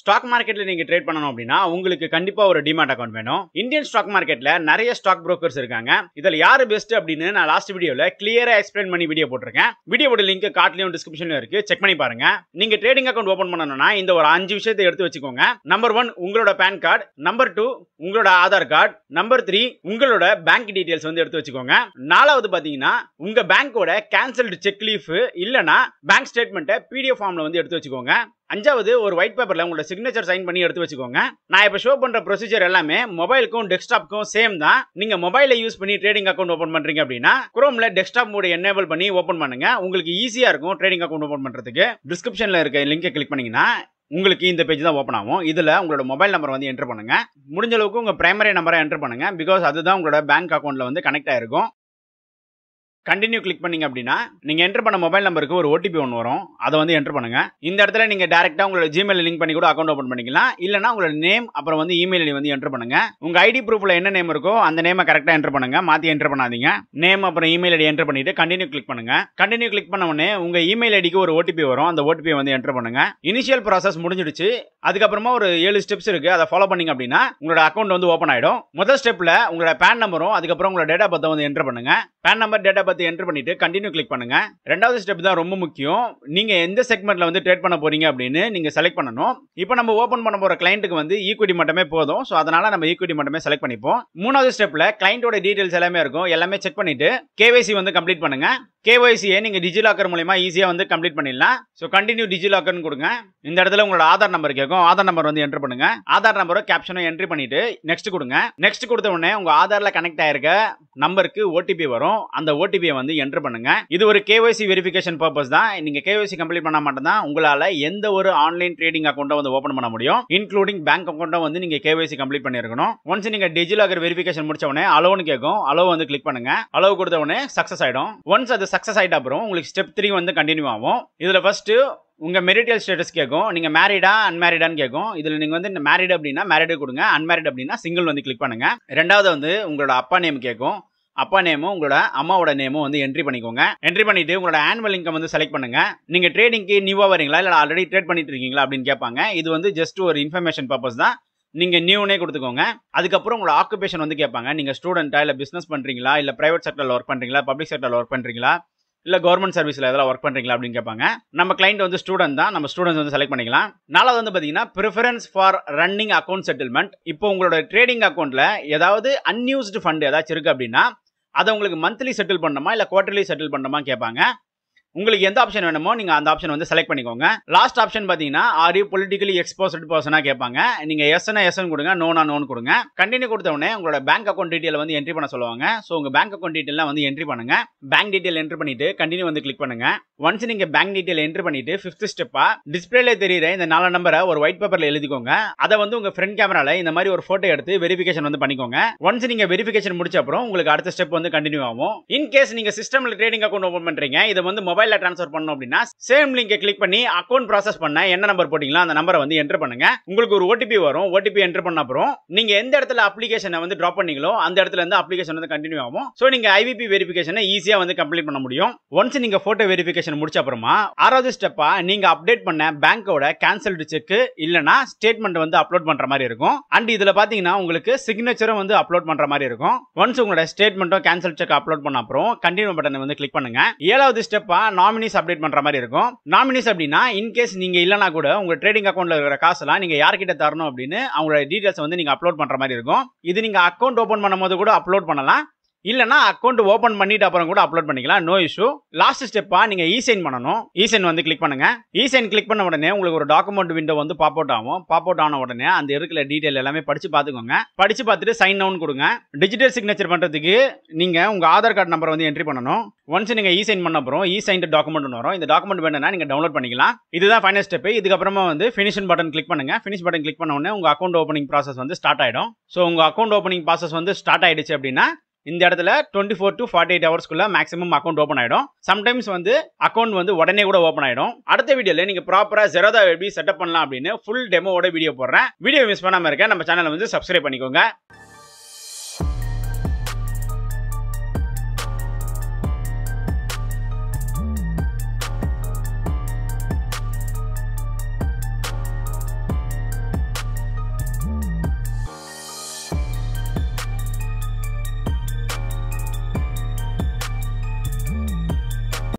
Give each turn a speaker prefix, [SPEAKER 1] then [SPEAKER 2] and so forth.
[SPEAKER 1] stock மார்க்கெட்டில் நீங்கள் trade பண்ணணும் அப்படின்னா உங்களுக்கு கண்டிப்பாக ஒரு டிமாட் அக்கௌண்ட் வேணும் இந்தியன் ஸ்டாக் மார்க்கெட்டில் நிறைய ஸ்டாக் ப்ரோக்கர்ஸ் இருக்காங்க இதில் யார் பெஸ்ட் அப்படின்னு நான் லாஸ்ட் வீடியோவில் கிளியராக எக்ஸ்பிளைன் பண்ணி வீடியோ போட்டிருக்கேன் வீடியோட லிங்க் காட்லையும் டிஸ்கிரிப்ஷனில் இருக்கு செக் பண்ணி பாருங்க நீங்கள் ட்ரேடிங் அக்கௌண்ட் ஓப்பன் பண்ணணும்னா இந்த ஒரு அஞ்சு விஷயத்தை எடுத்து வச்சுக்கோங்க நம்பர் ஒன் உங்களோட பேன் கார்டு நம்பர் டூ உங்களோட ஆதார் கார்டு நம்பர் த்ரீ உங்களோட பேங்க் டீட்டெயில்ஸ் வந்து எடுத்து வச்சுக்கோங்க நாலாவது பார்த்தீங்கன்னா உங்கள் பேங்க்கோட கேன்சல்டு செக் லீஃப் இல்லைனா பேங்க் ஸ்டேட்மெண்ட்டை பிடிஎஃப் ஃபார்மில் வந்து எடுத்து வச்சுக்கோங்க அஞ்சாவது ஒரு ஒயிட் பேப்பரில் உங்களோட சிக்னேச்சர் சைன் பண்ணி எடுத்து வச்சுக்கோங்க நான் இப்போ ஷோ பண்ணுற ப்ரொசீஜர் எல்லாமே மொபைலுக்கும் டெஸ்க்டாப்க்கும் சேம் தான் நீங்கள் மொபைலை யூஸ் பண்ணி ட்ரேடிங் அக்கௌண்ட் ஓப்பன் பண்ணுறீங்க அப்படின்னா குரோமில் டெஸ்க்டாப் மோடு என்னேபிள் பண்ணி ஓப்பன் பண்ணுங்க உங்களுக்கு ஈஸியாக இருக்கும் ட்ரேடிங் அக்கௌண்ட் ஓப்பன் பண்ணுறதுக்கு டிஸ்கிரிப்ஷனில் இருக்க லிங்கை கிளிக் பண்ணிங்கன்னா உங்களுக்கு இந்த பேஜ் தான் ஓப்பன் ஆகும் இதில் உங்களோட மொபைல் நம்பர் வந்து என்டர் பண்ணுங்கள் முடிஞ்ச அளவுக்கு உங்கள் பிரைமரி நம்பரை என்டர் பண்ணுங்கள் பிகாஸ் அதுதான் உங்களோட பேங்க் அக்கௌண்ட்டில் வந்து கனெக்ட் ஆகிருக்கும் கண்டினியூ கிளிக் பண்ணிங்க அப்படின்னா நீங்கள் என்டர் பண்ண மொபைல் நம்பருக்கு ஒரு ஓடிபி ஒன்று வரும் அதை வந்து என்டர் பண்ணுங்கள் இந்த இடத்துல நீங்கள் டேரெக்டாக உங்களோட ஜிமெயில் லிங்க் பண்ணி கூட அக்கௌண்ட் ஓப்பன் பண்ணிக்கலாம் இல்லைனா உங்களோட நேம் அப்புறம் வந்து இமெயில் ஐடி வந்து என்டர் பண்ணுங்கள் உங்கள் ஐடி ப்ரூஃபில் என்ன நேம் இருக்கோ அந்த நேமை கரெக்டாக என்டர் பண்ணுங்கள் மாற்றி என்டர் பண்ணாதீங்க நேம் அப்புறம் இமெயில் ஐடி என்டர் பண்ணிட்டு கண்டினியூ கிளிக் பண்ணுங்கள் கண்டினியூ கிளிக் பண்ண உடனே உங்கள் இமெயில் ஐடிக்கு ஒரு ஓடிபி வரும் அந்த ஓடிபியை வந்து என்டர் பண்ணுங்கள் இனிஷியல் ப்ராசஸ் முடிஞ்சிடுச்சு அதுக்கப்புறமா ஒரு ஏழு ஸ்டெப்ஸ் இருக்கு அதை ஃபாலோ பண்ணீங்க அப்படின்னா உங்களோட அக்கௌண்ட் வந்து ஓப்பன் ஆகிடும் முதல் ஸ்டெப்பில் உங்களோட பேன் நம்பரும் அதுக்கப்புறம் உங்களோட டேட்டா பர்த்தை வந்து என்டர் பண்ணுங்கள் பேன் நம்பர் டேட்டா பார்த்து என்ட்ரு பண்ணிட்டு கண்டினியூ கிளிக் பண்ணுங்கள் ரெண்டாவது ஸ்டெப் தான் ரொம்ப முக்கியம் நீங்கள் எந்த செக்மெண்ட்டில் வந்து ட்ரேட் பண்ண போகிறீங்க அப்படின்னு நீங்கள் செலக்ட் பண்ணணும் இப்போ நம்ம ஓப்பன் பண்ண போகிற கிளைண்ட்டுக்கு வந்து ஈக்குவிட்டி மட்டுமே போதும் ஸோ அதனால் நம்ம ஈக்குவிட்டி மட்டுமே செலக்ட் பண்ணிப்போம் மூணாவது ஸ்டெப்பில் கிளைண்ட்டோட டீட்டெயில்ஸ் எல்லாமே இருக்கும் எல்லாமே செக் பண்ணிவிட்டு கேவைசி வந்து கம்ப்ளீட் பண்ணுங்கள் கேஒய்சியை நீங்கள் டிஜிலாக்கர் மூலிமா ஈஸியாக வந்து கம்ப்ளீட் பண்ணிடலாம் ஸோ கண்டினியூ டிஜிலாக்கர்னு கொடுங்க இந்த இடத்துல உங்களோட ஆதார் நம்பர் கேட்கும் ஆதார் நம்பர் வந்து என்ட்ரு பண்ணுங்க ஆதார் நம்பரும் கேப்ஷனும் என்ட்ரி பண்ணிட்டு நெக்ஸ்ட் கொடுங்க நெக்ஸ்ட் கொடுத்த உடனே உங்கள் ஆதாரில் கனெக்ட் ஆயிருக்க நம்பருக்கு ஓடிபி வரும் வரும் அந்த ஓடிபியை வந்து என்ட்ரு பண்ணுங்க இது ஒரு கேஒய்சி வெரிஃபிகேஷன் பர்பஸ் தான் நீங்க கேஒய்சி கம்ப்ளீட் பண்ண மட்டும் உங்களால எந்த ஒரு ஆன்லைன் ட்ரேடிங் அக்கௌண்ட்டை வந்து ஓப்பன் பண்ண முடியும் இன்க்ளூடிங் பேங்க் அக்கௌண்ட்டை வந்து நீங்க கேஒய்சி கம்ப்ளீட் பண்ணிருக்கணும் ஒன்ஸ் நீங்க டிஜிலாகர் வெரிஃபிகேஷன் முடிச்ச உடனே அலோன்னு கேட்கும் அலோ வந்து கிளிக் பண்ணுங்க அலோ கொடுத்த உடனே சக்சஸ் ஆயிடும் ஒன்ஸ் அது சக்சஸ் ஆயிட்ட அப்புறம் உங்களுக்கு ஸ்டெப் த்ரீ வந்து கண்டினியூ ஆகும் இதுல ஃபர்ஸ்ட் உங்கள் மெரிட்டல் ஸ்டேட்டஸ் கேட்கும் நீங்கள் மேரிடா அன்மேரிடான்னு கேட்கும் இதில் நீங்கள் வந்து மேரிடு அப்படின்னா மேரிடு கொடுங்க அன்மேரிட் அப்படின்னா சிங்கிள் வந்து கிளிக் பண்ணுங்கள் ரெண்டாவது வந்து உங்களோட அப்பா நேம் கேட்கும் அப்பா நேமும் உங்களோட அம்மாவோட நேமும் வந்து என்ட்ரி பண்ணிக்கோங்க என்ட்ரி பண்ணிட்டு உங்களோட ஆனுவல் இன்கம் வந்து செலக்ட் பண்ணுங்க நீங்க ட்ரேடிங்க்கு நியூவா வரீங்களா இல்லை ஆல்ரெடி ட்ரேட் பண்ணிட்டு இருக்கீங்களா அப்படின்னு கேட்பாங்க இது வந்து ஜஸ்ட் ஒரு இன்ஃபர்மேஷன் பர்பஸ் தான் நீங்க நியூனே கொடுத்துக்கோங்க அதுக்கப்புறம் உங்களோட ஆக்குபேஷன் வந்து கேட்பாங்க நீங்க ஸ்டூடெண்ட்டா இல்லை பிசினஸ் பண்றீங்களா இல்லை பிரைவேட் செக்டர்ல ஒர்க் பண்றீங்களா பப்ளிக் செக்டர்ல ஒர்க் பண்றீங்களா இல்லை கவர்மெண்ட் சர்வீஸில் எதாவது ஒர்க் பண்ணுறீங்களா அப்படின்னு கேட்பாங்க நம்ம கிளைண்ட் வந்து ஸ்டூடெண்ட் தான் நம்ம ஸ்டூடெண்ட்ஸ் வந்து செலக்ட் பண்ணிக்கலாம் நாலாவது வந்து பார்த்தீங்கன்னா preference for running account settlement இப்போ உங்களோட ட்ரேடிங் அக்கௌண்ட்டில் ஏதாவது அன்யூஸ்டு ஃபண்ட் ஏதாச்சும் இருக்குது அப்படின்னா அதை உங்களுக்கு மந்த்லி செட்டில் பண்ணணுமா இல்லை குவார்டர்லி செட்டில் பண்ணணுமா கேட்பாங்க உங்களுக்கு எந்த ஆப்ஷன் வேணுமோ நீங்கள் அந்த ஆப்ஷன் வந்து செலக்ட் பண்ணிக்கோங்க லாஸ்ட் ஆப்ஷன் பார்த்தீங்கன்னா ஆர் யூ பொலிட்டிகலி எக்ஸ்போஸ்ட் பர்சனாக கேட்பாங்க நீங்கள் எஸ் எஸ்என் கொடுங்க நோனா நோன் கொடுங்க கண்டினியூ கொடுத்த உடனே உங்களோட பேங்க் அக்கௌண்ட் டீட்டெயில் வந்து என்ட்ரி பண்ண சொல்லுவாங்க ஸோ உங்கள் பேங்க் அக்கௌண்ட் டீட்டெயிலாம் வந்து என்ட்ரி பண்ணுங்க பேங்க் டீட்டெயில் என்ட்ரி பண்ணிட்டு கண்டினியூ வந்து கிளிக் பண்ணுங்க ஒன்ஸ் நீங்கள் பேங்க் டீட்டெயில் என்ட்ரி பண்ணிட்டு ஃபிஃப்த் ஸ்டெப்பாக டிஸ்பிளேல தெரியுற இந்த நாலு நம்பரை ஒரு ஒயிட் பேப்பரில் எழுதிக்கோங்க அதை வந்து உங்கள் ஃப்ரண்ட் கேமராவில் இந்த மாதிரி ஒரு ஃபோட்டோ எடுத்து வெரிஃபிகேஷன் வந்து பண்ணிக்கோங்க ஒன்ஸ் நீங்கள் வெரிஃபிகேஷன் முடிச்ச அப்புறம் உங்களுக்கு அடுத்த ஸ்டெப் வந்து கண்டினியூ ஆகும் இன் கேஸ் நீங்கள் சிஸ்டமில் ட்ரேடிங் அக்கௌண்ட் ஓப்பன் பண்ணுறீங்க இதை வந்து மொபைல் மொபைலில் ட்ரான்ஸ்ஃபர் பண்ணணும் அப்படின்னா சேம் லிங்கை கிளிக் பண்ணி அக்கௌண்ட் ப்ராசஸ் பண்ண என்ன நம்பர் போட்டிங்களோ அந்த நம்பரை வந்து என்டர் பண்ணுங்க உங்களுக்கு ஒரு ஓடிபி வரும் ஓடிபி என்டர் பண்ண அப்புறம் நீங்க எந்த இடத்துல அப்ளிகேஷனை வந்து ட்ராப் பண்ணீங்களோ அந்த இடத்துல இருந்து அப்ளிகேஷன் வந்து கண்டினியூ ஆகும் ஸோ நீங்க ஐவிபி வெரிஃபிகேஷனை ஈஸியாக வந்து கம்ப்ளீட் பண்ண முடியும் ஒன்ஸ் நீங்க போட்டோ வெரிஃபிகேஷன் முடிச்ச அப்புறமா ஆறாவது ஸ்டெப்பா நீங்க அப்டேட் பண்ண பேங்கோட கேன்சல்டு செக் இல்லனா ஸ்டேட்மெண்ட் வந்து அப்லோட் பண்ற மாதிரி இருக்கும் அண்ட் இதுல பாத்தீங்கன்னா உங்களுக்கு சிக்னேச்சரும் வந்து அப்லோட் பண்ற மாதிரி இருக்கும் ஒன்ஸ் உங்களோட ஸ்டேட்மெண்ட்டும் கேன்சல் செக் அப்லோட் பண்ண அப்புறம் கண்டினியூ பட்டன் வந்து கிளிக் பண்ணுங்க ஏழாவது ஸ்டெப்பா நாமினிஸ் அப்டேட் பண்ணுற மாதிரி இருக்கும் நாமினிஸ் அப்படின்னா இன்கேஸ் நீங்கள் இல்லைனா கூட உங்கள் ட்ரேடிங் அக்கௌண்ட்டில் இருக்கிற காசெல்லாம் நீங்கள் யார்கிட்ட தரணும் அப்படின்னு அவங்களோட டீட்டெயில்ஸ் வந்து நீங்கள் அப்லோட் பண்ணுற மாதிரி இருக்கும் இது நீங்கள் அக்கௌண்ட் ஓப்பன் பண்ணும்போது கூட அப்லோட் பண்ணலாம் இல்லைனா அக்கௌண்ட் ஓப்பன் பண்ணிட்டு அப்புறம் கூட அப்லோட் பண்ணிக்கலாம் நோ இஷ்யூ லாஸ்ட் ஸ்டெப்பாக நீங்கள் இசைன் பண்ணணும் இசைன் வந்து கிளிக் பண்ணுங்க இசைன் கிளிக் பண்ண உடனே உங்களுக்கு ஒரு டாக்குமெண்ட் விண்டோ வந்து பாப் அவுட் ஆகும் பாப் அவுட் ஆன உடனே அந்த இருக்கிற டீட்டெயில் எல்லாமே படிச்சு பார்த்துக்கோங்க படிச்சு பார்த்துட்டு சைன் அவுன் கொடுங்க டிஜிட்டல் சிக்னேச்சர் பண்ணுறதுக்கு நீங்கள் உங்கள் ஆதார் கார்டு நம்பர் வந்து என்ட்ரி பண்ணணும் ஒன்ஸ் நீங்கள் இசைன் பண்ண அப்புறம் இசைன் டாக்குமெண்ட் ஒன்று வரும் இந்த டாக்குமெண்ட் வேணும்னா நீங்கள் டவுன்லோட் பண்ணிக்கலாம் இதுதான் ஃபைனல் ஸ்டெப் இதுக்கப்புறமா வந்து ஃபினிஷன் பட்டன் கிளிக் பண்ணுங்க ஃபினிஷ் பட்டன் கிளிக் பண்ண உடனே உங்கள் அக்கௌண்ட் ஓப்பனிங் ப்ராசஸ் வந்து ஸ்டார்ட் ஆகிடும் ஸோ உங்கள் அக்கௌண்ட் ஓப்பனிங் ப்ராசஸ் வந்து ஸ்டார்ட் ஆகிடுச்சு அப்படின்னா இந்த இடத்துல twenty four to forty eight ஹவர்ஸ்க்குள்ள மேக்ஸிமம் அக்கௌண்ட் ஓப்பன் ஆகிடும் சம்டைம்ஸ் வந்து அக்கௌண்ட் வந்து உடனே கூட ஓப்பன் ஆகிடும் அடுத்த வீடியோவில் நீங்கள் ப்ராப்பராக ஜெரோதா எப்படி செட்டப் பண்ணலாம் அப்படின்னு ஃபுல் டெமோவோட வீடியோ போடுறேன் வீடியோ மிஸ் பண்ணாமல் இருக்க நம்ம சேனலை வந்து சப்ஸ்கிரைப் பண்ணிக்கோங்க